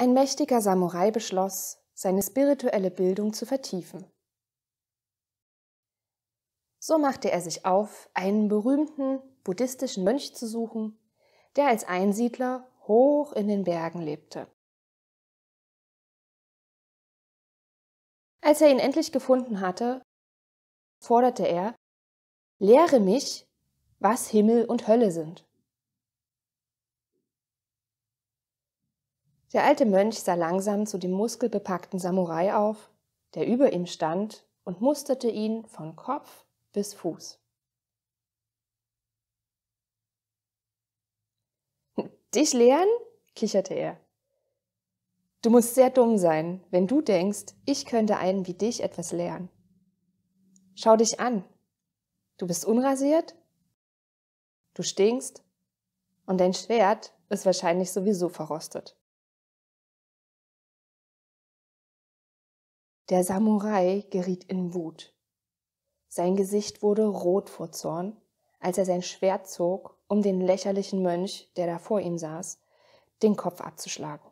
Ein mächtiger Samurai beschloss, seine spirituelle Bildung zu vertiefen. So machte er sich auf, einen berühmten buddhistischen Mönch zu suchen, der als Einsiedler hoch in den Bergen lebte. Als er ihn endlich gefunden hatte, forderte er, Lehre mich, was Himmel und Hölle sind. Der alte Mönch sah langsam zu dem muskelbepackten Samurai auf, der über ihm stand, und musterte ihn von Kopf bis Fuß. Dich lehren? kicherte er. Du musst sehr dumm sein, wenn du denkst, ich könnte einen wie dich etwas lehren. Schau dich an. Du bist unrasiert, du stinkst und dein Schwert ist wahrscheinlich sowieso verrostet. Der Samurai geriet in Wut. Sein Gesicht wurde rot vor Zorn, als er sein Schwert zog, um den lächerlichen Mönch, der da vor ihm saß, den Kopf abzuschlagen.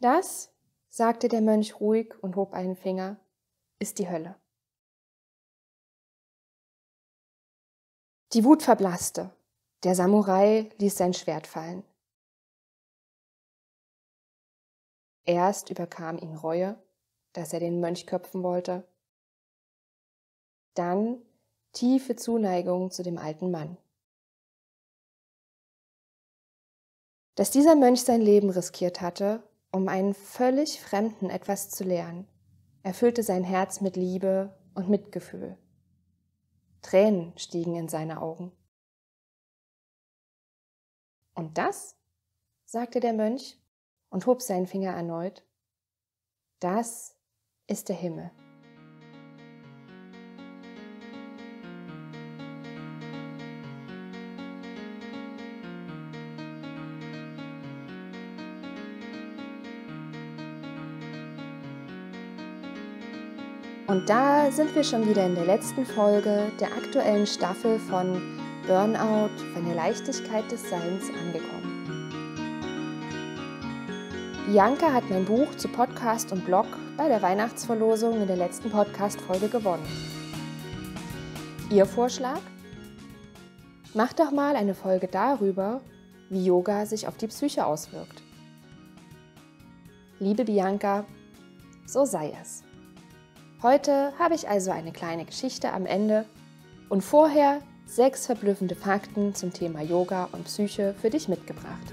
Das, sagte der Mönch ruhig und hob einen Finger, ist die Hölle. Die Wut verblasste. Der Samurai ließ sein Schwert fallen. Erst überkam ihn Reue, dass er den Mönch köpfen wollte. Dann tiefe Zuneigung zu dem alten Mann. Dass dieser Mönch sein Leben riskiert hatte, um einen völlig Fremden etwas zu lernen, erfüllte sein Herz mit Liebe und Mitgefühl. Tränen stiegen in seine Augen. Und das, sagte der Mönch, und hob seinen Finger erneut. Das ist der Himmel. Und da sind wir schon wieder in der letzten Folge der aktuellen Staffel von Burnout, von der Leichtigkeit des Seins angekommen. Bianca hat mein Buch zu Podcast und Blog bei der Weihnachtsverlosung in der letzten Podcast-Folge gewonnen. Ihr Vorschlag? Mach doch mal eine Folge darüber, wie Yoga sich auf die Psyche auswirkt. Liebe Bianca, so sei es. Heute habe ich also eine kleine Geschichte am Ende und vorher sechs verblüffende Fakten zum Thema Yoga und Psyche für dich mitgebracht.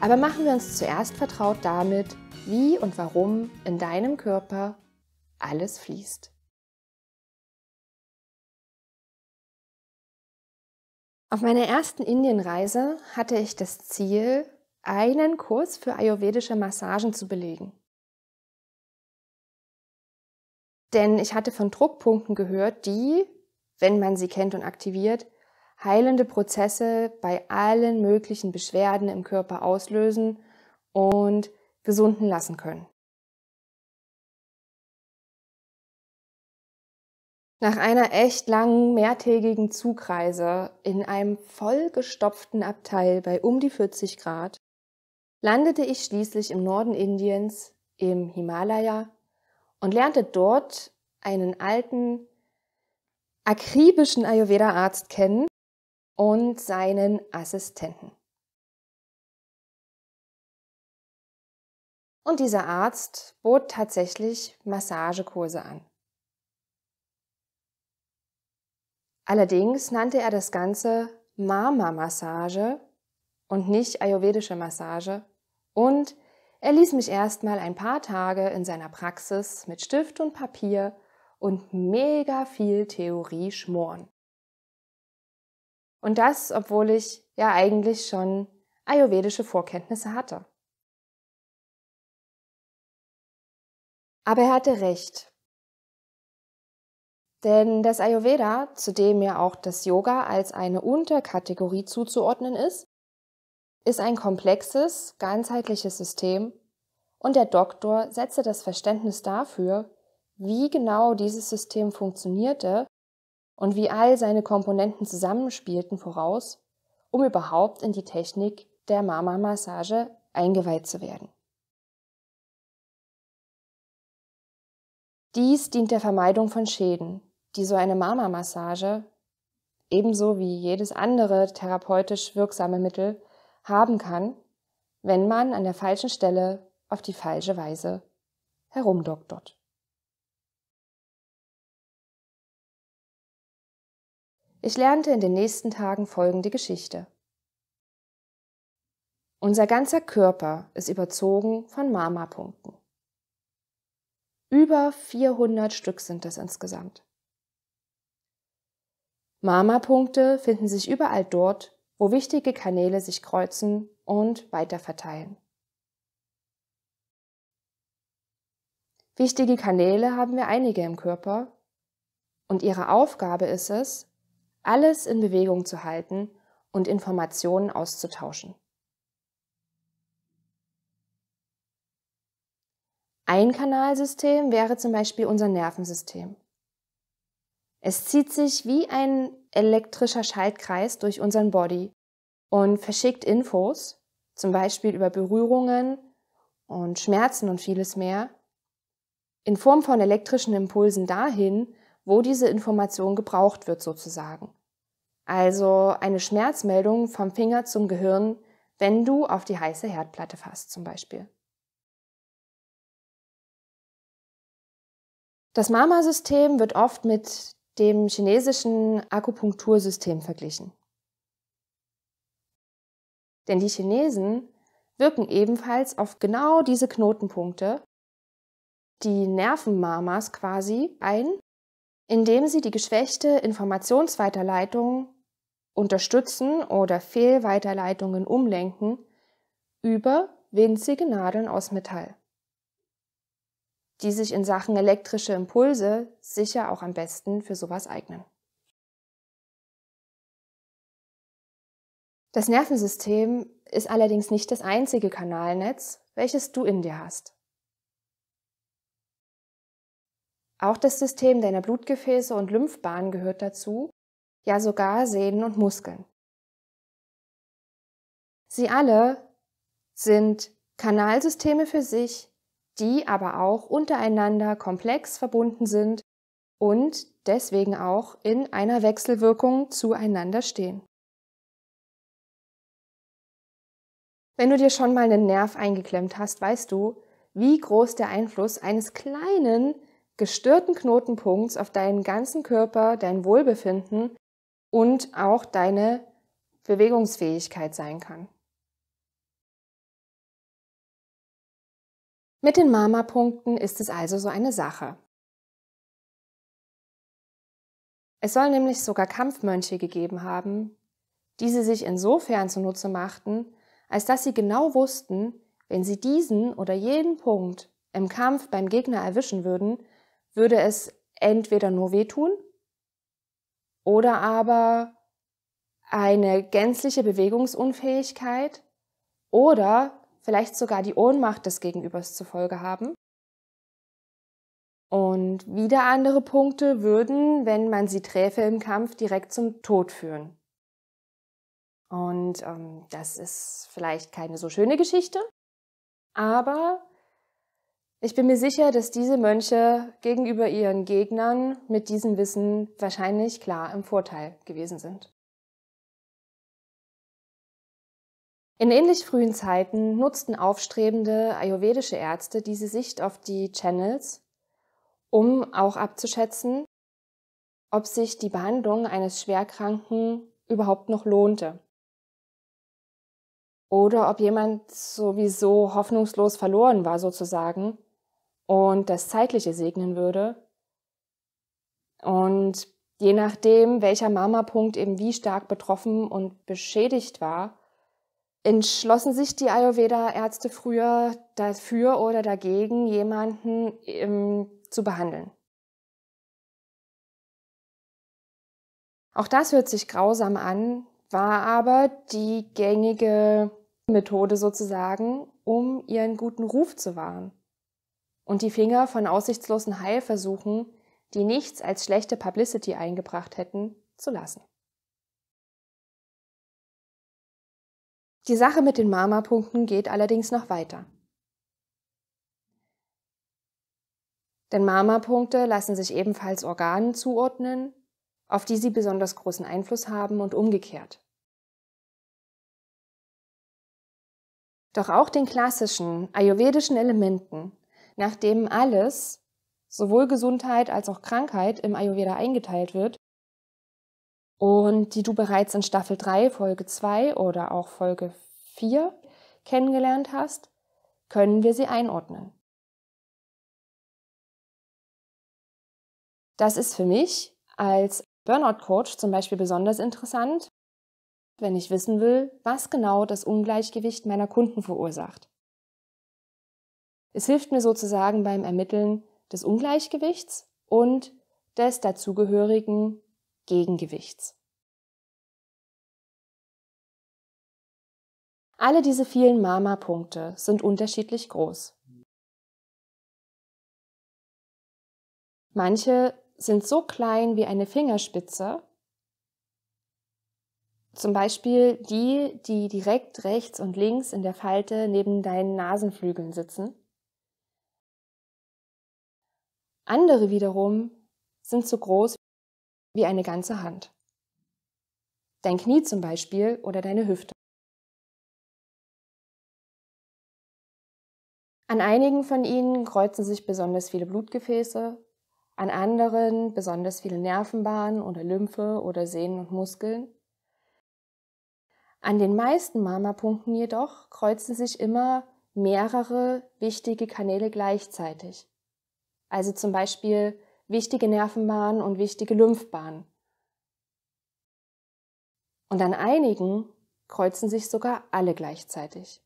Aber machen wir uns zuerst vertraut damit, wie und warum in deinem Körper alles fließt. Auf meiner ersten Indienreise hatte ich das Ziel, einen Kurs für ayurvedische Massagen zu belegen. Denn ich hatte von Druckpunkten gehört, die, wenn man sie kennt und aktiviert, heilende Prozesse bei allen möglichen Beschwerden im Körper auslösen und gesunden lassen können. Nach einer echt langen mehrtägigen Zugreise in einem vollgestopften Abteil bei um die 40 Grad landete ich schließlich im Norden Indiens, im Himalaya, und lernte dort einen alten, akribischen Ayurveda-Arzt kennen, und seinen Assistenten. Und dieser Arzt bot tatsächlich Massagekurse an. Allerdings nannte er das Ganze Mama-Massage und nicht ayurvedische Massage und er ließ mich erstmal ein paar Tage in seiner Praxis mit Stift und Papier und mega viel Theorie schmoren. Und das, obwohl ich ja eigentlich schon ayurvedische Vorkenntnisse hatte. Aber er hatte recht. Denn das Ayurveda, zu dem ja auch das Yoga als eine Unterkategorie zuzuordnen ist, ist ein komplexes, ganzheitliches System und der Doktor setzte das Verständnis dafür, wie genau dieses System funktionierte und wie all seine Komponenten zusammenspielten, voraus, um überhaupt in die Technik der Mama-Massage eingeweiht zu werden. Dies dient der Vermeidung von Schäden, die so eine Mama-Massage, ebenso wie jedes andere therapeutisch wirksame Mittel, haben kann, wenn man an der falschen Stelle auf die falsche Weise herumdoktert. Ich lernte in den nächsten Tagen folgende Geschichte. Unser ganzer Körper ist überzogen von Marmapunkten. Über 400 Stück sind es insgesamt. Marmapunkte finden sich überall dort, wo wichtige Kanäle sich kreuzen und weiter verteilen. Wichtige Kanäle haben wir einige im Körper und ihre Aufgabe ist es, alles in Bewegung zu halten und Informationen auszutauschen. Ein Kanalsystem wäre zum Beispiel unser Nervensystem. Es zieht sich wie ein elektrischer Schaltkreis durch unseren Body und verschickt Infos, zum Beispiel über Berührungen und Schmerzen und vieles mehr, in Form von elektrischen Impulsen dahin, wo diese Information gebraucht wird sozusagen. Also eine Schmerzmeldung vom Finger zum Gehirn, wenn du auf die heiße Herdplatte fasst zum Beispiel. Das Mama-System wird oft mit dem chinesischen Akupunktursystem verglichen. Denn die Chinesen wirken ebenfalls auf genau diese Knotenpunkte, die Nervenmamas quasi, ein indem sie die geschwächte Informationsweiterleitung unterstützen oder Fehlweiterleitungen umlenken über winzige Nadeln aus Metall, die sich in Sachen elektrische Impulse sicher auch am besten für sowas eignen. Das Nervensystem ist allerdings nicht das einzige Kanalnetz, welches du in dir hast. Auch das System deiner Blutgefäße und Lymphbahnen gehört dazu, ja sogar Sehnen und Muskeln. Sie alle sind Kanalsysteme für sich, die aber auch untereinander komplex verbunden sind und deswegen auch in einer Wechselwirkung zueinander stehen. Wenn du dir schon mal einen Nerv eingeklemmt hast, weißt du, wie groß der Einfluss eines kleinen gestörten Knotenpunkts auf deinen ganzen Körper, dein Wohlbefinden und auch deine Bewegungsfähigkeit sein kann. Mit den Mama-Punkten ist es also so eine Sache. Es soll nämlich sogar Kampfmönche gegeben haben, die sie sich insofern zunutze machten, als dass sie genau wussten, wenn sie diesen oder jeden Punkt im Kampf beim Gegner erwischen würden, würde es entweder nur wehtun oder aber eine gänzliche Bewegungsunfähigkeit oder vielleicht sogar die Ohnmacht des Gegenübers zur Folge haben. Und wieder andere Punkte würden, wenn man sie träfe im Kampf, direkt zum Tod führen. Und ähm, das ist vielleicht keine so schöne Geschichte, aber ich bin mir sicher, dass diese Mönche gegenüber ihren Gegnern mit diesem Wissen wahrscheinlich klar im Vorteil gewesen sind. In ähnlich frühen Zeiten nutzten aufstrebende ayurvedische Ärzte diese Sicht auf die Channels, um auch abzuschätzen, ob sich die Behandlung eines Schwerkranken überhaupt noch lohnte. Oder ob jemand sowieso hoffnungslos verloren war sozusagen und das Zeitliche segnen würde. Und je nachdem, welcher Mama-Punkt eben wie stark betroffen und beschädigt war, entschlossen sich die Ayurveda-Ärzte früher dafür oder dagegen, jemanden ähm, zu behandeln. Auch das hört sich grausam an, war aber die gängige Methode sozusagen, um ihren guten Ruf zu wahren und die Finger von aussichtslosen Heilversuchen, die nichts als schlechte Publicity eingebracht hätten, zu lassen. Die Sache mit den Mama-Punkten geht allerdings noch weiter. Denn Mama-Punkte lassen sich ebenfalls Organen zuordnen, auf die sie besonders großen Einfluss haben und umgekehrt. Doch auch den klassischen ayurvedischen Elementen nachdem alles, sowohl Gesundheit als auch Krankheit, im Ayurveda eingeteilt wird und die du bereits in Staffel 3, Folge 2 oder auch Folge 4 kennengelernt hast, können wir sie einordnen. Das ist für mich als Burnout-Coach zum Beispiel besonders interessant, wenn ich wissen will, was genau das Ungleichgewicht meiner Kunden verursacht. Es hilft mir sozusagen beim Ermitteln des Ungleichgewichts und des dazugehörigen Gegengewichts. Alle diese vielen Mama-Punkte sind unterschiedlich groß. Manche sind so klein wie eine Fingerspitze, zum Beispiel die, die direkt rechts und links in der Falte neben deinen Nasenflügeln sitzen. Andere wiederum sind so groß wie eine ganze Hand. Dein Knie zum Beispiel oder deine Hüfte. An einigen von ihnen kreuzen sich besonders viele Blutgefäße, an anderen besonders viele Nervenbahnen oder Lymphe oder Sehnen und Muskeln. An den meisten Marmapunkten jedoch kreuzen sich immer mehrere wichtige Kanäle gleichzeitig also zum Beispiel wichtige Nervenbahnen und wichtige Lymphbahnen. Und an einigen kreuzen sich sogar alle gleichzeitig.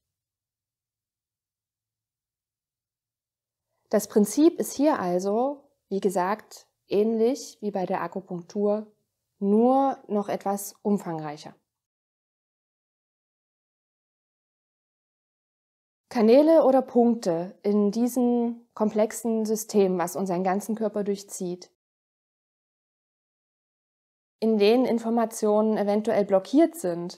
Das Prinzip ist hier also, wie gesagt, ähnlich wie bei der Akupunktur, nur noch etwas umfangreicher. Kanäle oder Punkte in diesen komplexen System, was unseren ganzen Körper durchzieht, in denen Informationen eventuell blockiert sind,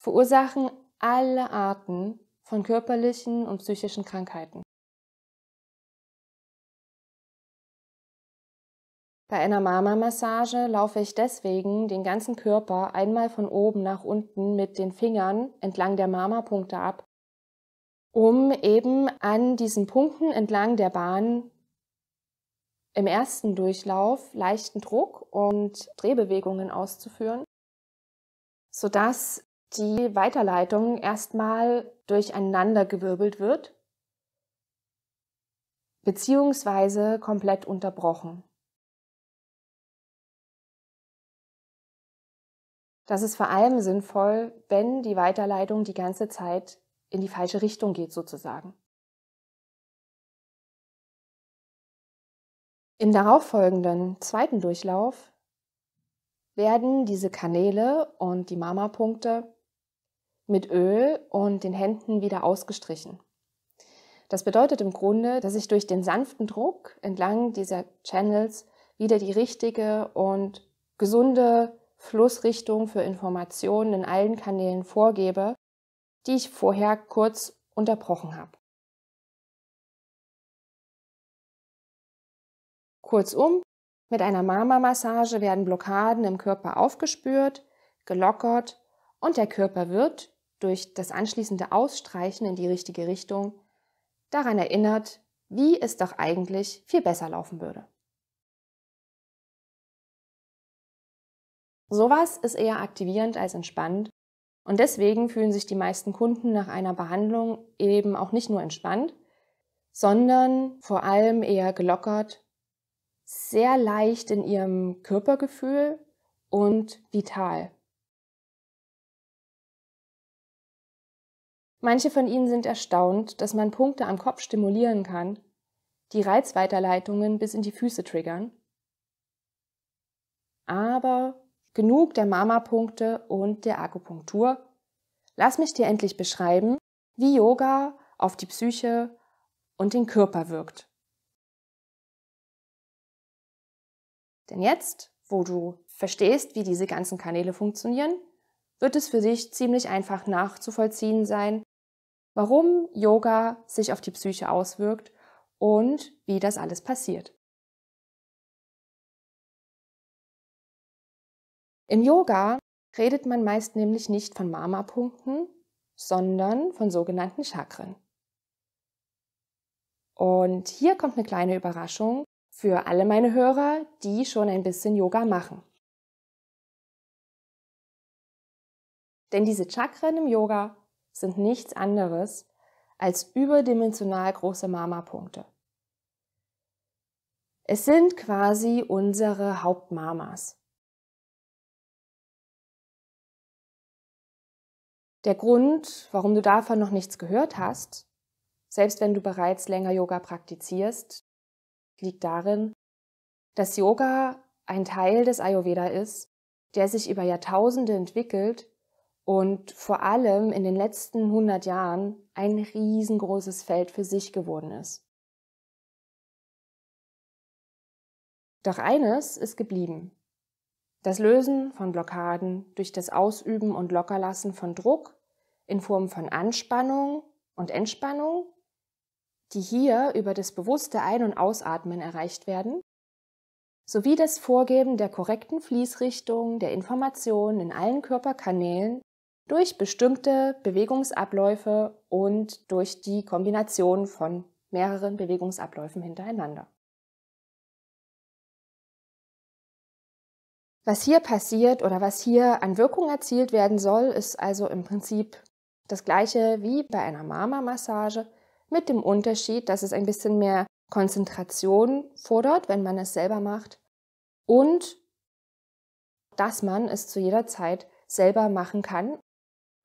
verursachen alle Arten von körperlichen und psychischen Krankheiten. Bei einer Mama-Massage laufe ich deswegen den ganzen Körper einmal von oben nach unten mit den Fingern entlang der Mama-Punkte ab, um eben an diesen Punkten entlang der Bahn im ersten Durchlauf leichten Druck und Drehbewegungen auszuführen, sodass die Weiterleitung erstmal durcheinandergewirbelt wird, beziehungsweise komplett unterbrochen. Das ist vor allem sinnvoll, wenn die Weiterleitung die ganze Zeit in die falsche Richtung geht sozusagen. Im darauffolgenden zweiten Durchlauf werden diese Kanäle und die Mama-Punkte mit Öl und den Händen wieder ausgestrichen. Das bedeutet im Grunde, dass ich durch den sanften Druck entlang dieser Channels wieder die richtige und gesunde Flussrichtung für Informationen in allen Kanälen vorgebe die ich vorher kurz unterbrochen habe. Kurzum, mit einer Mama-Massage werden Blockaden im Körper aufgespürt, gelockert und der Körper wird durch das anschließende Ausstreichen in die richtige Richtung daran erinnert, wie es doch eigentlich viel besser laufen würde. Sowas ist eher aktivierend als entspannend und deswegen fühlen sich die meisten Kunden nach einer Behandlung eben auch nicht nur entspannt, sondern vor allem eher gelockert, sehr leicht in ihrem Körpergefühl und vital. Manche von ihnen sind erstaunt, dass man Punkte am Kopf stimulieren kann, die Reizweiterleitungen bis in die Füße triggern. Aber Genug der Mama-Punkte und der Akupunktur. Lass mich dir endlich beschreiben, wie Yoga auf die Psyche und den Körper wirkt. Denn jetzt, wo du verstehst, wie diese ganzen Kanäle funktionieren, wird es für dich ziemlich einfach nachzuvollziehen sein, warum Yoga sich auf die Psyche auswirkt und wie das alles passiert. Im Yoga redet man meist nämlich nicht von Mama-Punkten, sondern von sogenannten Chakren. Und hier kommt eine kleine Überraschung für alle meine Hörer, die schon ein bisschen Yoga machen. Denn diese Chakren im Yoga sind nichts anderes als überdimensional große Mama-Punkte. Es sind quasi unsere Hauptmamas. Der Grund, warum du davon noch nichts gehört hast, selbst wenn du bereits länger Yoga praktizierst, liegt darin, dass Yoga ein Teil des Ayurveda ist, der sich über Jahrtausende entwickelt und vor allem in den letzten 100 Jahren ein riesengroßes Feld für sich geworden ist. Doch eines ist geblieben. Das Lösen von Blockaden durch das Ausüben und Lockerlassen von Druck in Form von Anspannung und Entspannung, die hier über das bewusste Ein- und Ausatmen erreicht werden, sowie das Vorgeben der korrekten Fließrichtung der Informationen in allen Körperkanälen durch bestimmte Bewegungsabläufe und durch die Kombination von mehreren Bewegungsabläufen hintereinander. Was hier passiert oder was hier an Wirkung erzielt werden soll, ist also im Prinzip das gleiche wie bei einer Mama-Massage, mit dem Unterschied, dass es ein bisschen mehr Konzentration fordert, wenn man es selber macht und dass man es zu jeder Zeit selber machen kann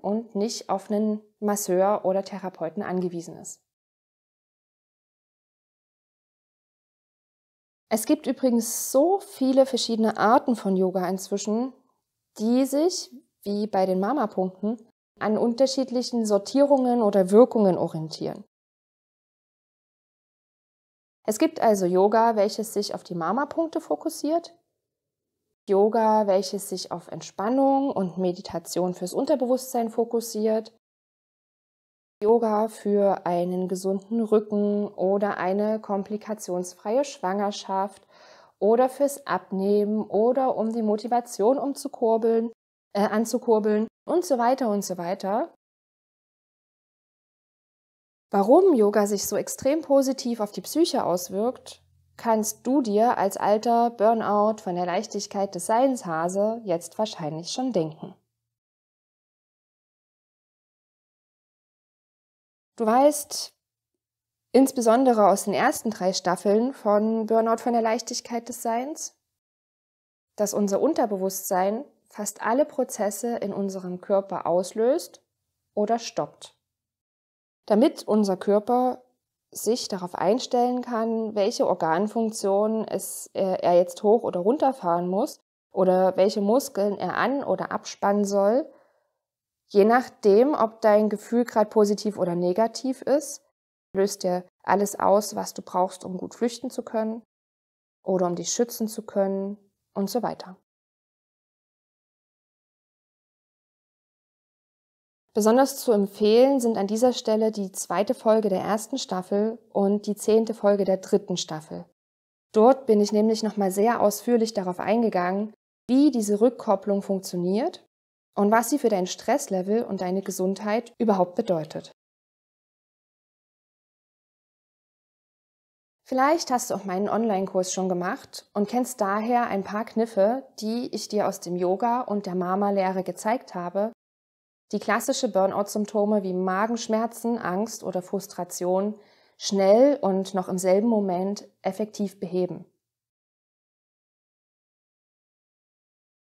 und nicht auf einen Masseur oder Therapeuten angewiesen ist. Es gibt übrigens so viele verschiedene Arten von Yoga inzwischen, die sich, wie bei den Mama-Punkten, an unterschiedlichen Sortierungen oder Wirkungen orientieren. Es gibt also Yoga, welches sich auf die Mama-Punkte fokussiert, Yoga, welches sich auf Entspannung und Meditation fürs Unterbewusstsein fokussiert, Yoga für einen gesunden Rücken oder eine komplikationsfreie Schwangerschaft oder fürs Abnehmen oder um die Motivation umzukurbeln, äh, anzukurbeln und so weiter und so weiter. Warum Yoga sich so extrem positiv auf die Psyche auswirkt, kannst du dir als alter Burnout von der Leichtigkeit des Seins Hase jetzt wahrscheinlich schon denken. Du weißt, insbesondere aus den ersten drei Staffeln von Burnout von der Leichtigkeit des Seins, dass unser Unterbewusstsein fast alle Prozesse in unserem Körper auslöst oder stoppt. Damit unser Körper sich darauf einstellen kann, welche Organfunktion es, äh, er jetzt hoch oder runterfahren muss oder welche Muskeln er an oder abspannen soll, je nachdem, ob dein Gefühl gerade positiv oder negativ ist, löst dir alles aus, was du brauchst, um gut flüchten zu können oder um dich schützen zu können und so weiter. Besonders zu empfehlen sind an dieser Stelle die zweite Folge der ersten Staffel und die zehnte Folge der dritten Staffel. Dort bin ich nämlich nochmal sehr ausführlich darauf eingegangen, wie diese Rückkopplung funktioniert und was sie für dein Stresslevel und deine Gesundheit überhaupt bedeutet. Vielleicht hast du auch meinen Online-Kurs schon gemacht und kennst daher ein paar Kniffe, die ich dir aus dem Yoga und der Mama-Lehre gezeigt habe, die klassische Burnout-Symptome wie Magenschmerzen, Angst oder Frustration schnell und noch im selben Moment effektiv beheben.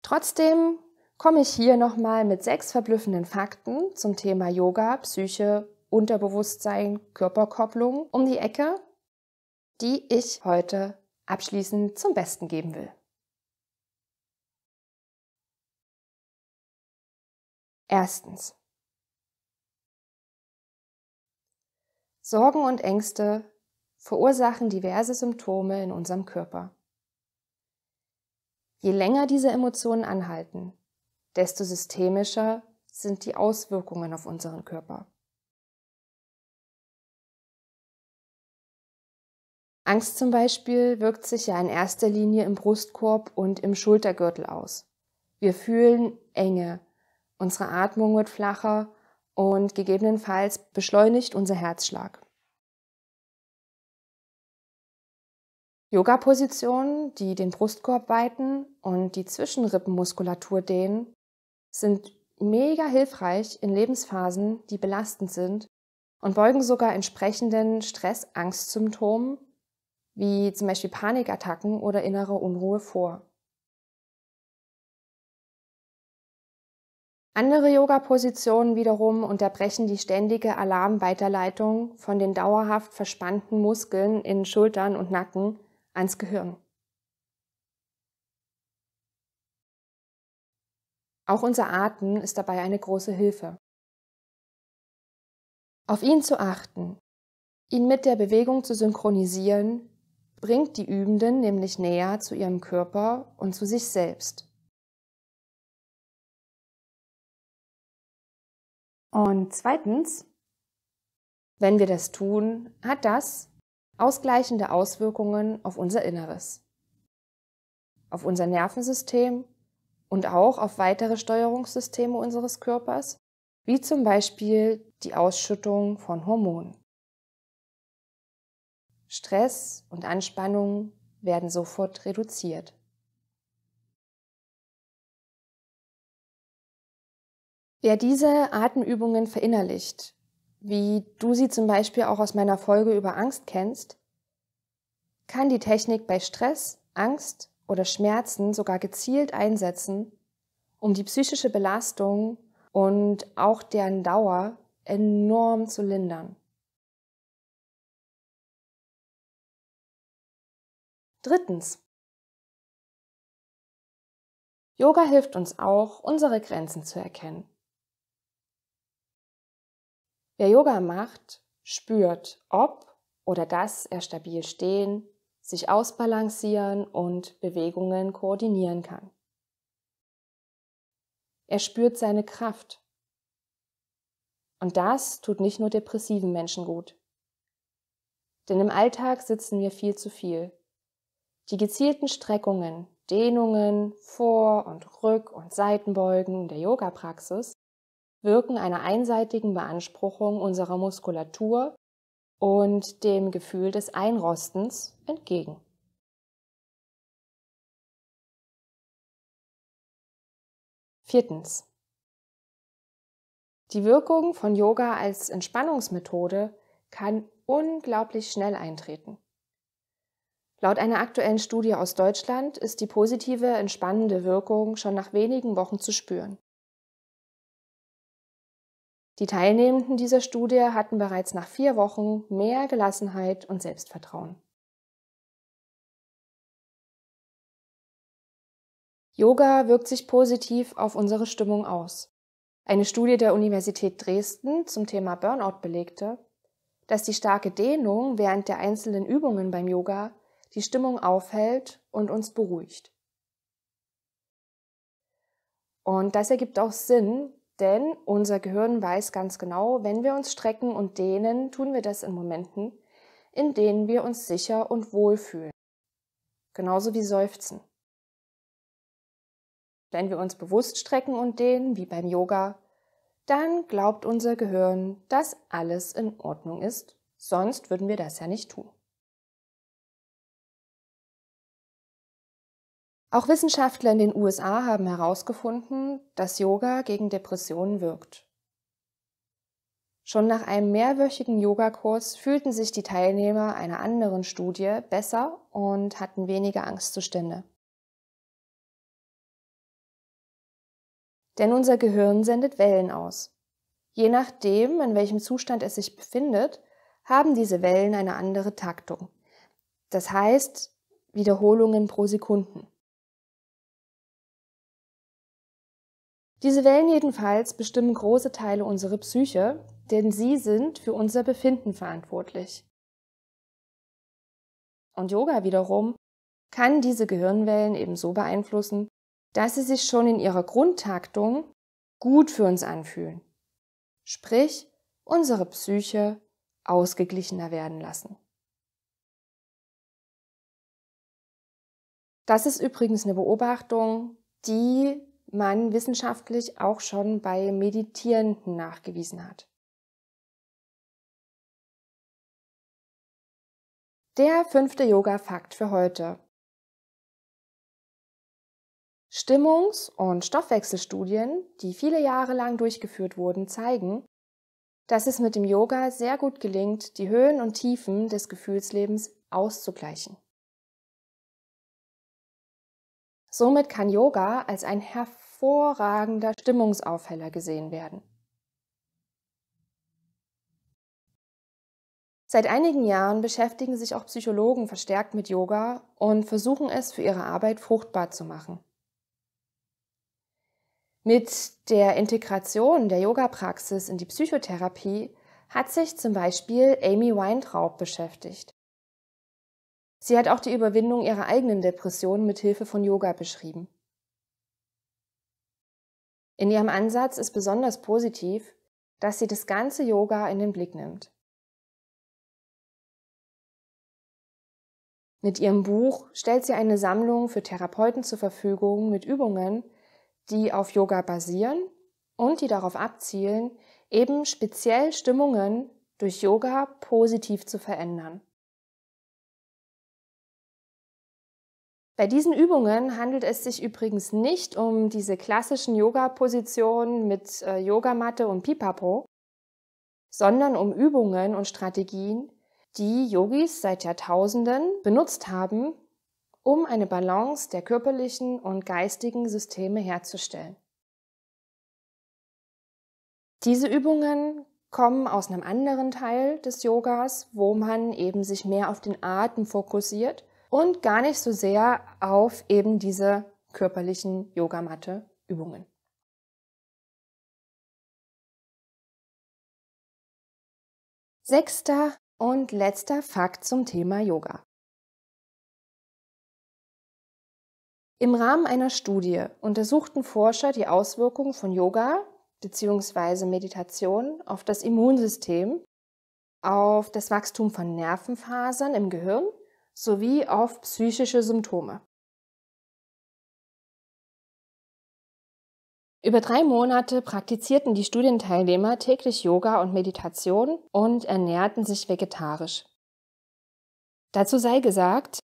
Trotzdem komme ich hier nochmal mit sechs verblüffenden Fakten zum Thema Yoga, Psyche, Unterbewusstsein, Körperkopplung um die Ecke, die ich heute abschließend zum Besten geben will. Erstens. Sorgen und Ängste verursachen diverse Symptome in unserem Körper. Je länger diese Emotionen anhalten, desto systemischer sind die Auswirkungen auf unseren Körper. Angst zum Beispiel wirkt sich ja in erster Linie im Brustkorb und im Schultergürtel aus. Wir fühlen Enge, Unsere Atmung wird flacher und gegebenenfalls beschleunigt unser Herzschlag. Yoga-Positionen, die den Brustkorb weiten und die Zwischenrippenmuskulatur dehnen, sind mega hilfreich in Lebensphasen, die belastend sind und beugen sogar entsprechenden Stress-Angstsymptomen wie zum Beispiel Panikattacken oder innere Unruhe vor. Andere Yoga-Positionen wiederum unterbrechen die ständige Alarmweiterleitung von den dauerhaft verspannten Muskeln in Schultern und Nacken ans Gehirn. Auch unser Atem ist dabei eine große Hilfe. Auf ihn zu achten, ihn mit der Bewegung zu synchronisieren, bringt die Übenden nämlich näher zu ihrem Körper und zu sich selbst. Und zweitens, wenn wir das tun, hat das ausgleichende Auswirkungen auf unser Inneres, auf unser Nervensystem und auch auf weitere Steuerungssysteme unseres Körpers, wie zum Beispiel die Ausschüttung von Hormonen. Stress und Anspannung werden sofort reduziert. Wer diese Atemübungen verinnerlicht, wie du sie zum Beispiel auch aus meiner Folge über Angst kennst, kann die Technik bei Stress, Angst oder Schmerzen sogar gezielt einsetzen, um die psychische Belastung und auch deren Dauer enorm zu lindern. Drittens. Yoga hilft uns auch, unsere Grenzen zu erkennen. Wer Yoga macht, spürt, ob oder dass er stabil stehen, sich ausbalancieren und Bewegungen koordinieren kann. Er spürt seine Kraft. Und das tut nicht nur depressiven Menschen gut. Denn im Alltag sitzen wir viel zu viel. Die gezielten Streckungen, Dehnungen, Vor- und Rück- und Seitenbeugen der Yoga-Praxis Wirken einer einseitigen Beanspruchung unserer Muskulatur und dem Gefühl des Einrostens entgegen. Viertens. Die Wirkung von Yoga als Entspannungsmethode kann unglaublich schnell eintreten. Laut einer aktuellen Studie aus Deutschland ist die positive, entspannende Wirkung schon nach wenigen Wochen zu spüren. Die Teilnehmenden dieser Studie hatten bereits nach vier Wochen mehr Gelassenheit und Selbstvertrauen. Yoga wirkt sich positiv auf unsere Stimmung aus. Eine Studie der Universität Dresden zum Thema Burnout belegte, dass die starke Dehnung während der einzelnen Übungen beim Yoga die Stimmung aufhält und uns beruhigt. Und das ergibt auch Sinn, denn unser Gehirn weiß ganz genau, wenn wir uns strecken und dehnen, tun wir das in Momenten, in denen wir uns sicher und wohl fühlen. Genauso wie Seufzen. Wenn wir uns bewusst strecken und dehnen, wie beim Yoga, dann glaubt unser Gehirn, dass alles in Ordnung ist, sonst würden wir das ja nicht tun. Auch Wissenschaftler in den USA haben herausgefunden, dass Yoga gegen Depressionen wirkt. Schon nach einem mehrwöchigen Yogakurs fühlten sich die Teilnehmer einer anderen Studie besser und hatten weniger Angstzustände. Denn unser Gehirn sendet Wellen aus. Je nachdem, in welchem Zustand es sich befindet, haben diese Wellen eine andere Taktung. Das heißt Wiederholungen pro Sekunden. Diese Wellen jedenfalls bestimmen große Teile unserer Psyche, denn sie sind für unser Befinden verantwortlich. Und Yoga wiederum kann diese Gehirnwellen ebenso beeinflussen, dass sie sich schon in ihrer Grundtaktung gut für uns anfühlen, sprich unsere Psyche ausgeglichener werden lassen. Das ist übrigens eine Beobachtung, die man wissenschaftlich auch schon bei Meditierenden nachgewiesen hat. Der fünfte Yoga-Fakt für heute. Stimmungs- und Stoffwechselstudien, die viele Jahre lang durchgeführt wurden, zeigen, dass es mit dem Yoga sehr gut gelingt, die Höhen und Tiefen des Gefühlslebens auszugleichen. Somit kann Yoga als ein hervorragendes hervorragender Stimmungsaufheller gesehen werden. Seit einigen Jahren beschäftigen sich auch Psychologen verstärkt mit Yoga und versuchen es für ihre Arbeit fruchtbar zu machen. Mit der Integration der Yoga-Praxis in die Psychotherapie hat sich zum Beispiel Amy Weintraub beschäftigt. Sie hat auch die Überwindung ihrer eigenen Depression mit Hilfe von Yoga beschrieben. In ihrem Ansatz ist besonders positiv, dass sie das ganze Yoga in den Blick nimmt. Mit ihrem Buch stellt sie eine Sammlung für Therapeuten zur Verfügung mit Übungen, die auf Yoga basieren und die darauf abzielen, eben speziell Stimmungen durch Yoga positiv zu verändern. Bei diesen Übungen handelt es sich übrigens nicht um diese klassischen Yoga-Positionen mit äh, Yogamatte und Pipapo, sondern um Übungen und Strategien, die Yogis seit Jahrtausenden benutzt haben, um eine Balance der körperlichen und geistigen Systeme herzustellen. Diese Übungen kommen aus einem anderen Teil des Yogas, wo man eben sich mehr auf den Atem fokussiert und gar nicht so sehr auf eben diese körperlichen Yogamatte-Übungen. Sechster und letzter Fakt zum Thema Yoga. Im Rahmen einer Studie untersuchten Forscher die Auswirkungen von Yoga bzw. Meditation auf das Immunsystem, auf das Wachstum von Nervenfasern im Gehirn sowie auf psychische Symptome. Über drei Monate praktizierten die Studienteilnehmer täglich Yoga und Meditation und ernährten sich vegetarisch. Dazu sei gesagt,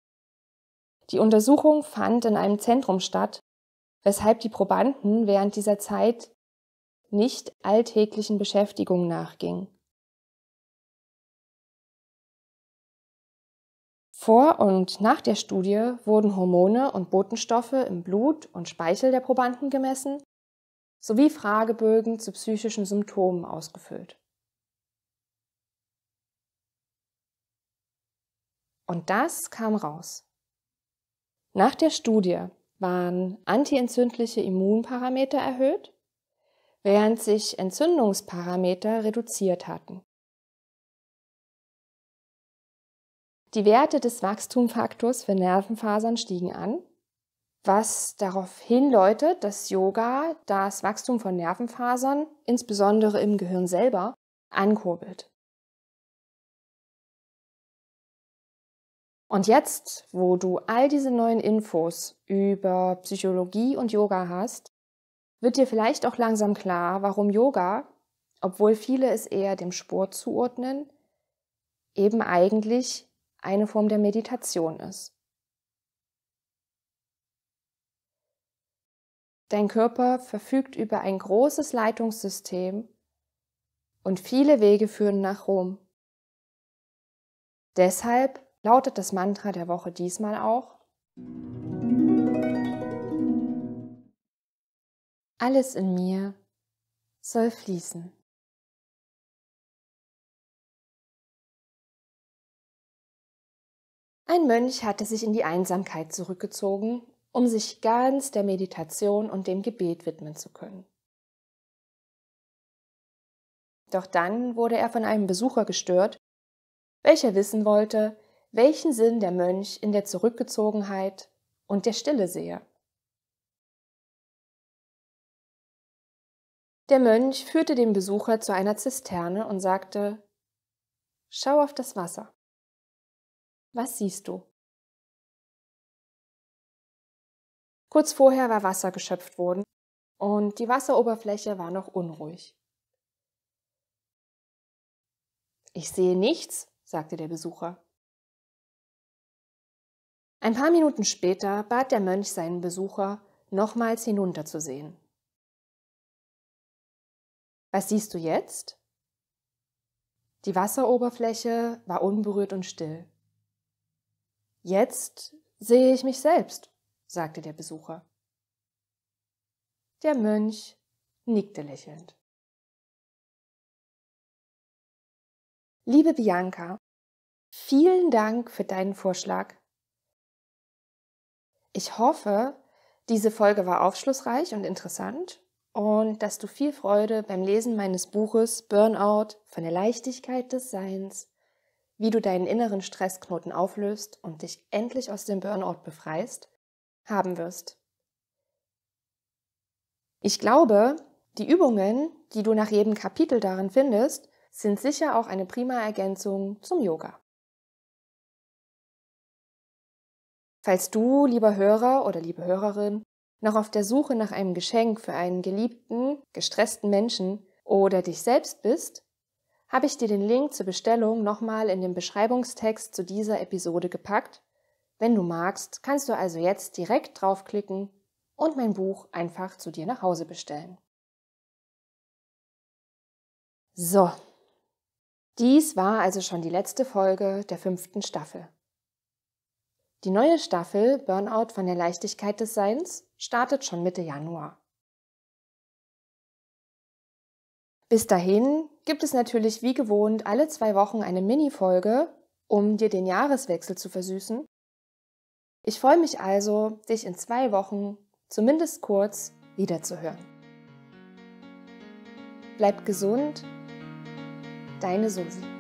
die Untersuchung fand in einem Zentrum statt, weshalb die Probanden während dieser Zeit nicht alltäglichen Beschäftigungen nachgingen. Vor und nach der Studie wurden Hormone und Botenstoffe im Blut und Speichel der Probanden gemessen sowie Fragebögen zu psychischen Symptomen ausgefüllt. Und das kam raus. Nach der Studie waren antientzündliche Immunparameter erhöht, während sich Entzündungsparameter reduziert hatten. Die Werte des Wachstumfaktors für Nervenfasern stiegen an, was darauf hindeutet, dass Yoga das Wachstum von Nervenfasern, insbesondere im Gehirn selber, ankurbelt. Und jetzt, wo du all diese neuen Infos über Psychologie und Yoga hast, wird dir vielleicht auch langsam klar, warum Yoga, obwohl viele es eher dem Sport zuordnen, eben eigentlich eine Form der Meditation ist. Dein Körper verfügt über ein großes Leitungssystem und viele Wege führen nach Rom. Deshalb lautet das Mantra der Woche diesmal auch Alles in mir soll fließen. Ein Mönch hatte sich in die Einsamkeit zurückgezogen, um sich ganz der Meditation und dem Gebet widmen zu können. Doch dann wurde er von einem Besucher gestört, welcher wissen wollte, welchen Sinn der Mönch in der Zurückgezogenheit und der Stille sehe. Der Mönch führte den Besucher zu einer Zisterne und sagte Schau auf das Wasser. Was siehst du? Kurz vorher war Wasser geschöpft worden und die Wasseroberfläche war noch unruhig. Ich sehe nichts, sagte der Besucher. Ein paar Minuten später bat der Mönch seinen Besucher, nochmals hinunterzusehen. Was siehst du jetzt? Die Wasseroberfläche war unberührt und still. Jetzt sehe ich mich selbst, sagte der Besucher. Der Mönch nickte lächelnd. Liebe Bianca, vielen Dank für deinen Vorschlag. Ich hoffe, diese Folge war aufschlussreich und interessant und dass du viel Freude beim Lesen meines Buches Burnout von der Leichtigkeit des Seins wie du deinen inneren Stressknoten auflöst und dich endlich aus dem Burnout befreist, haben wirst. Ich glaube, die Übungen, die du nach jedem Kapitel darin findest, sind sicher auch eine prima Ergänzung zum Yoga. Falls du, lieber Hörer oder liebe Hörerin, noch auf der Suche nach einem Geschenk für einen geliebten, gestressten Menschen oder dich selbst bist, habe ich dir den Link zur Bestellung nochmal in den Beschreibungstext zu dieser Episode gepackt. Wenn du magst, kannst du also jetzt direkt draufklicken und mein Buch einfach zu dir nach Hause bestellen. So, dies war also schon die letzte Folge der fünften Staffel. Die neue Staffel Burnout von der Leichtigkeit des Seins startet schon Mitte Januar. Bis dahin gibt es natürlich wie gewohnt alle zwei Wochen eine Mini-Folge, um dir den Jahreswechsel zu versüßen. Ich freue mich also, dich in zwei Wochen, zumindest kurz, wiederzuhören. Bleib gesund, deine Susi.